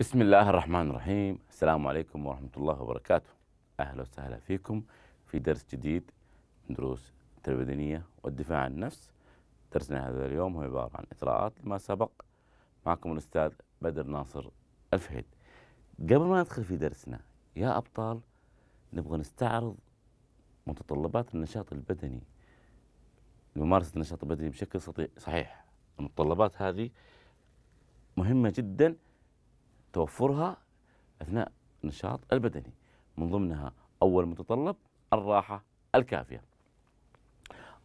بسم الله الرحمن الرحيم السلام عليكم ورحمة الله وبركاته أهلا وسهلا فيكم في درس جديد من دروس التربية والدفاع عن النفس درسنا هذا اليوم هو عبارة عن إطراءات لما سبق معكم الأستاذ بدر ناصر الفهيد قبل ما ندخل في درسنا يا أبطال نبغى نستعرض متطلبات النشاط البدني لممارسة النشاط البدني بشكل صحيح المتطلبات هذه مهمة جداً توفرها اثناء النشاط البدني من ضمنها اول متطلب الراحه الكافيه.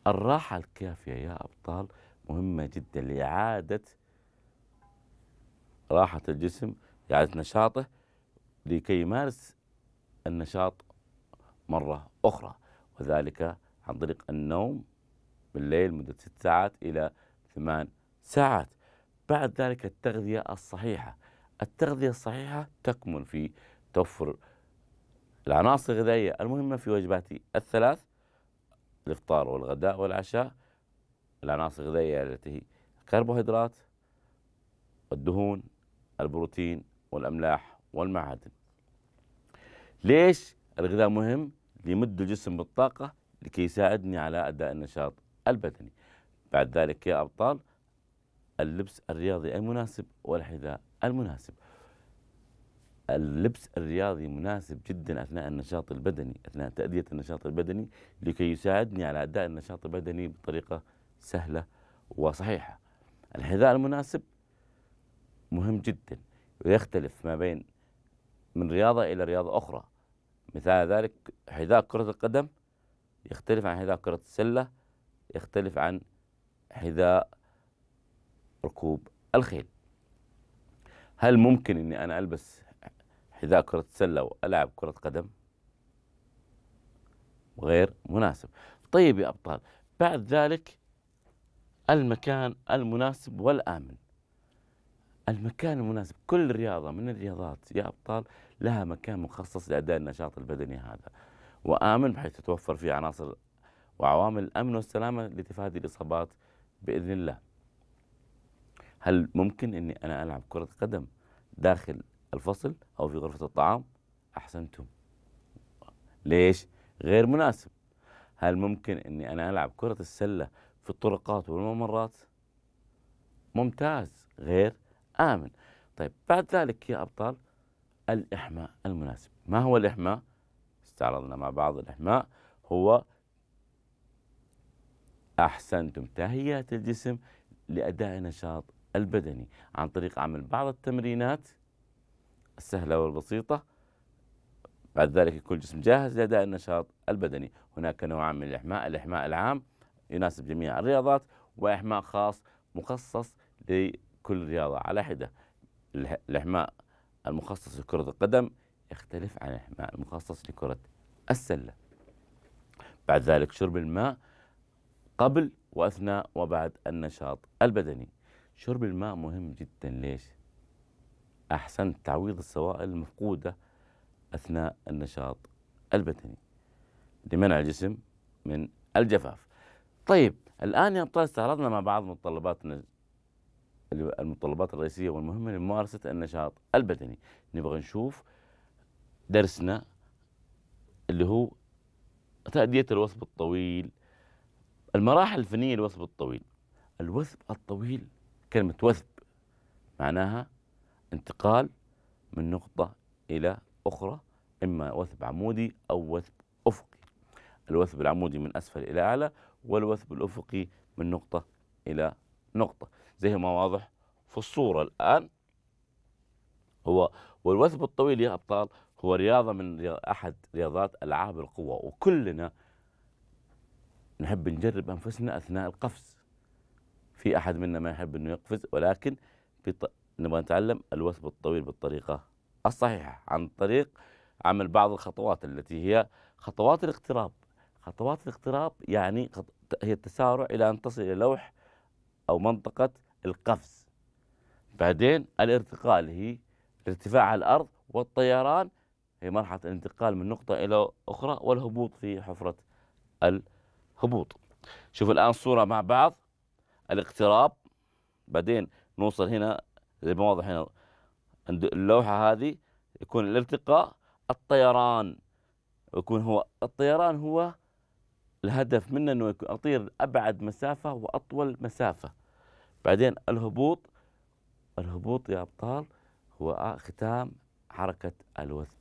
الراحه الكافيه يا ابطال مهمه جدا لاعاده راحه الجسم اعاده نشاطه لكي يمارس النشاط مره اخرى وذلك عن طريق النوم بالليل مدة ست ساعات إلى ثمان ساعات بعد ذلك التغذية الصحيحة التغذية الصحيحة تكمن في توفر العناصر الغذائية المهمة في وجباتي الثلاث الإفطار والغداء والعشاء العناصر الغذائية التي هي الكربوهيدرات والدهون البروتين والأملاح والمعادن ليش الغذاء مهم لمد الجسم بالطاقة لكي يساعدني على أداء النشاط البدني بعد ذلك يا أبطال اللبس الرياضي المناسب والحذاء المناسب اللبس الرياضي مناسب جدا أثناء النشاط البدني أثناء تأدية النشاط البدني لكي يساعدني على أداء النشاط البدني بطريقة سهلة وصحيحة الحذاء المناسب مهم جدا ويختلف ما بين من رياضة إلى رياضة أخرى مثال ذلك حذاء كرة القدم يختلف عن حذاء كرة السلة يختلف عن حذاء ركوب الخيل هل ممكن اني انا البس حذاء كرة سلة والعب كرة قدم؟ غير مناسب. طيب يا ابطال بعد ذلك المكان المناسب والامن. المكان المناسب كل رياضة من الرياضات يا ابطال لها مكان مخصص لاداء النشاط البدني هذا وامن بحيث تتوفر فيه عناصر وعوامل الامن والسلامة لتفادي الاصابات باذن الله. هل ممكن اني انا العب كره قدم داخل الفصل او في غرفه الطعام احسنتم ليش غير مناسب هل ممكن اني انا العب كره السله في الطرقات والممرات ممتاز غير امن طيب بعد ذلك يا ابطال الاحماء المناسب ما هو الاحماء استعرضنا مع بعض الاحماء هو احسنتم تهيئه الجسم لاداء نشاط البدني عن طريق عمل بعض التمرينات السهلة والبسيطة بعد ذلك يكون الجسم جاهز لأداء النشاط البدني هناك نوع من الإحماء الإحماء العام يناسب جميع الرياضات وإحماء خاص مخصص لكل رياضة على حدة الإحماء المخصص لكرة القدم يختلف عن الإحماء المخصص لكرة السلة بعد ذلك شرب الماء قبل وأثناء وبعد النشاط البدني شرب الماء مهم جدا ليش؟ أحسن تعويض السوائل المفقودة أثناء النشاط البدني لمنع الجسم من الجفاف طيب الآن يا أبطال استعرضنا مع بعض متطلبات المتطلبات الرئيسية والمهمة لممارسة النشاط البدني نبغى نشوف درسنا اللي هو تأدية الوثب الطويل المراحل الفنية للوثب الطويل الوثب الطويل كلمة وثب معناها انتقال من نقطة إلى أخرى إما وثب عمودي أو وثب أفقي الوثب العمودي من أسفل إلى أعلى والوثب الأفقي من نقطة إلى نقطة زي ما واضح في الصورة الآن هو والوثب الطويل يا أبطال هو رياضة من أحد رياضات ألعاب القوة وكلنا نحب نجرب أنفسنا أثناء القفز في احد منا ما يحب انه يقفز ولكن بط... نبغى نتعلم الوثب الطويل بالطريقه الصحيحه عن طريق عمل بعض الخطوات التي هي خطوات الاقتراب خطوات الاقتراب يعني هي التسارع الى ان تصل الى لوح او منطقه القفز بعدين الارتقاء اللي هي ارتفاع الارض والطيران هي مرحله الانتقال من نقطه الى اخرى والهبوط في حفره الهبوط شوف الان الصوره مع بعض الاقتراب بعدين نوصل هنا زي ما واضح هنا عند اللوحة هذه يكون الارتقاء الطيران يكون هو الطيران هو الهدف منه انه يكون اطير ابعد مسافة واطول مسافة بعدين الهبوط الهبوط يا ابطال هو ختام حركة الوثب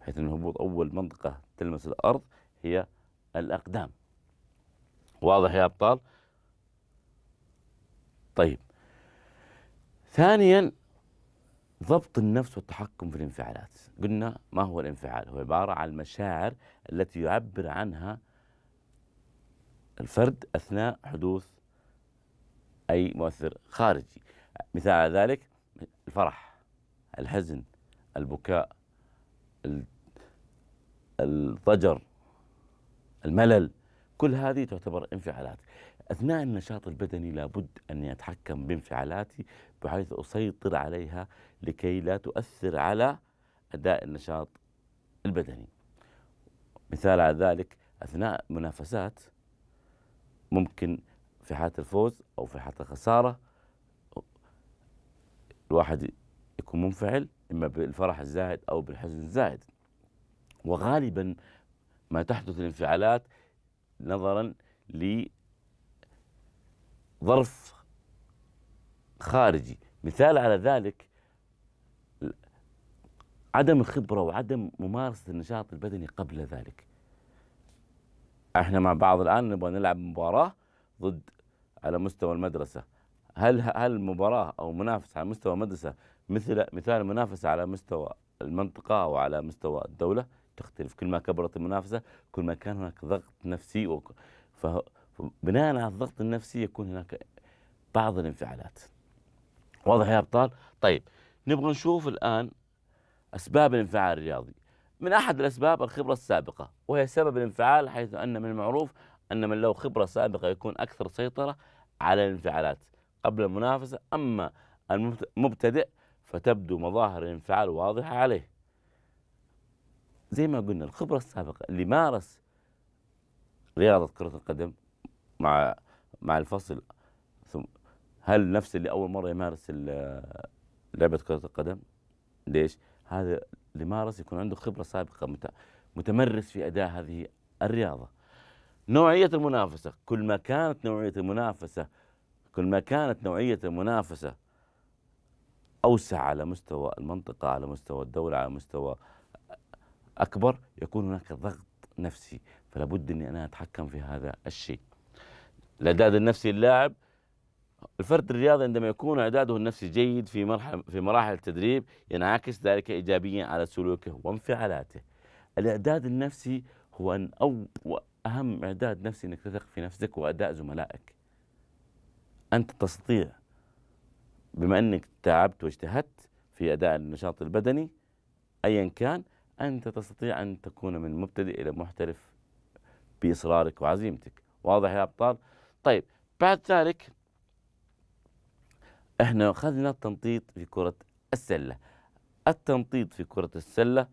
بحيث ان الهبوط اول منطقة تلمس الارض هي الاقدام واضح يا ابطال؟ طيب ثانيا ضبط النفس والتحكم في الانفعالات قلنا ما هو الانفعال هو عبارة عن المشاعر التي يعبر عنها الفرد أثناء حدوث أي مؤثر خارجي مثال على ذلك الفرح الحزن البكاء الضجر الملل كل هذه تعتبر انفعالات أثناء النشاط البدني لابد أن يتحكم بانفعالاتي بحيث أسيطر عليها لكي لا تؤثر على أداء النشاط البدني مثال على ذلك أثناء منافسات ممكن في حالة الفوز أو في حالة الخسارة الواحد يكون منفعل إما بالفرح الزائد أو بالحزن الزائد وغالبا ما تحدث الانفعالات نظرا لظرف خارجي مثال على ذلك عدم الخبرة وعدم ممارسة النشاط البدني قبل ذلك احنا مع بعض الآن نبغى نلعب مباراة ضد على مستوى المدرسة هل هل المباراة أو منافسة على مستوى المدرسة مثل مثال منافسة على مستوى المنطقة أو على مستوى الدولة؟ تختلف كل ما كبرت المنافسة كل ما كان هناك ضغط نفسي فبناء على الضغط النفسي يكون هناك بعض الانفعالات واضح يا أبطال؟ طيب نبغى نشوف الآن أسباب الانفعال الرياضي من أحد الأسباب الخبرة السابقة وهي سبب الانفعال حيث أن من المعروف أن من له خبرة سابقة يكون أكثر سيطرة على الانفعالات قبل المنافسة أما المبتدئ فتبدو مظاهر الانفعال واضحة عليه زي ما قلنا الخبرة السابقة اللي مارس رياضة كرة القدم مع مع الفصل ثم هل نفس اللي أول مرة يمارس لعبة كرة القدم؟ ليش؟ هذا اللي مارس يكون عنده خبرة سابقة متمرس في أداء هذه الرياضة. نوعية المنافسة كل ما كانت نوعية المنافسة كل ما كانت نوعية المنافسة أوسع على مستوى المنطقة على مستوى الدولة على مستوى أكبر يكون هناك ضغط نفسي فلا بد أني أنا أتحكم في هذا الشيء الإعداد النفسي اللاعب الفرد الرياضي عندما يكون إعداده النفسي جيد في مرحلة في مراحل التدريب ينعكس ذلك إيجابيا على سلوكه وانفعالاته الإعداد النفسي هو أن أو أهم إعداد نفسي أنك تثق في نفسك وأداء زملائك أنت تستطيع بما أنك تعبت واجتهدت في أداء النشاط البدني أيا كان أنت تستطيع أن تكون من مبتدئ إلى محترف بإصرارك وعزيمتك واضح يا أبطال طيب بعد ذلك احنا أخذنا التنطيط في كرة السلة التنطيط في كرة السلة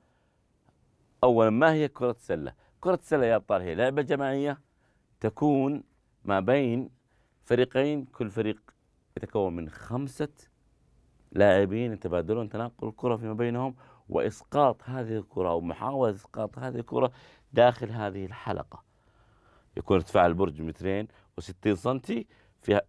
أولا ما هي كرة السلة كرة السلة يا أبطال هي لعبة جماعية تكون ما بين فريقين كل فريق يتكون من خمسة لاعبين يتبادلون تنقل الكرة فيما بينهم وإسقاط هذه الكرة أو محاولة إسقاط هذه الكرة داخل هذه الحلقة يكون ارتفاع البرج مترين و60 سنتي في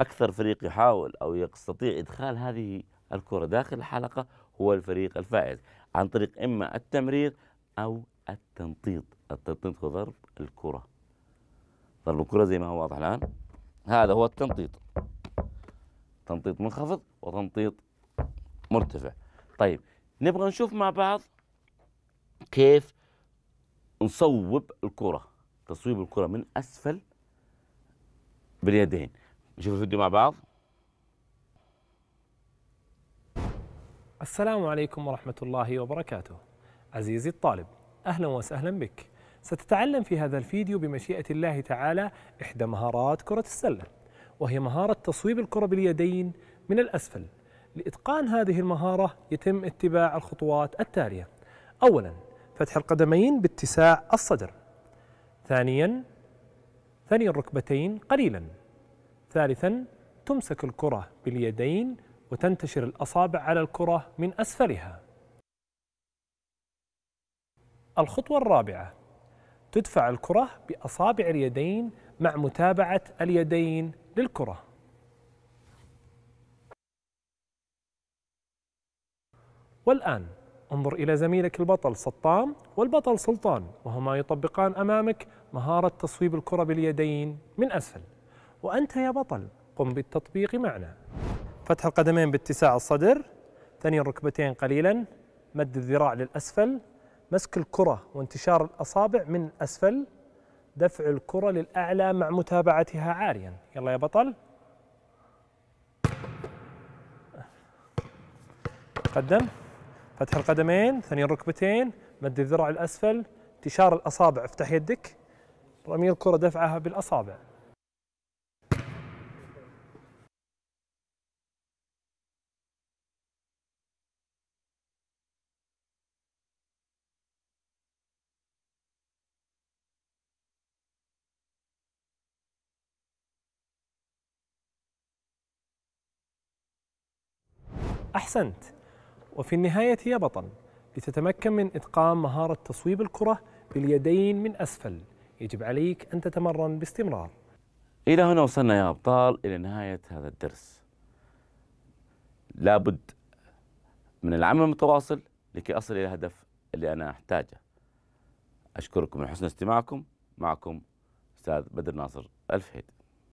أكثر فريق يحاول أو يستطيع إدخال هذه الكرة داخل الحلقة هو الفريق الفائز عن طريق إما التمرير أو التنطيط التنطيط هو ضرب الكرة ضرب الكرة زي ما هو واضح الآن هذا هو التنطيط تنطيط منخفض وتنطيط مرتفع طيب نبغى نشوف مع بعض كيف نصوب الكرة تصويب الكرة من أسفل باليدين نشوف الفيديو مع بعض السلام عليكم ورحمة الله وبركاته عزيزي الطالب أهلا وسهلا بك ستتعلم في هذا الفيديو بمشيئة الله تعالى إحدى مهارات كرة السلة وهي مهارة تصويب الكرة باليدين من الأسفل لإتقان هذه المهارة يتم اتباع الخطوات التالية أولا فتح القدمين باتساع الصدر ثانيا ثني الركبتين قليلا ثالثا تمسك الكرة باليدين وتنتشر الأصابع على الكرة من أسفلها الخطوة الرابعة تدفع الكرة بأصابع اليدين مع متابعة اليدين للكرة والآن انظر إلى زميلك البطل سطام والبطل سلطان وهما يطبقان أمامك مهارة تصويب الكرة باليدين من أسفل وأنت يا بطل قم بالتطبيق معنا فتح القدمين باتساع الصدر ثني الركبتين قليلا مد الذراع للأسفل مسك الكرة وانتشار الأصابع من أسفل دفع الكرة للأعلى مع متابعتها عاريا يلا يا بطل قدم فتح القدمين ثاني الركبتين مد الذراع الأسفل انتشار الأصابع افتح يدك رمي الكرة دفعها بالأصابع أحسنت وفي النهاية يا بطل لتتمكن من إتقان مهارة تصويب الكرة باليدين من أسفل يجب عليك أن تتمرن باستمرار إلى هنا وصلنا يا أبطال إلى نهاية هذا الدرس لابد من العمل المتواصل لكي أصل إلى الهدف اللي أنا أحتاجه أشكركم من حسن استماعكم معكم أستاذ بدر ناصر الفهيد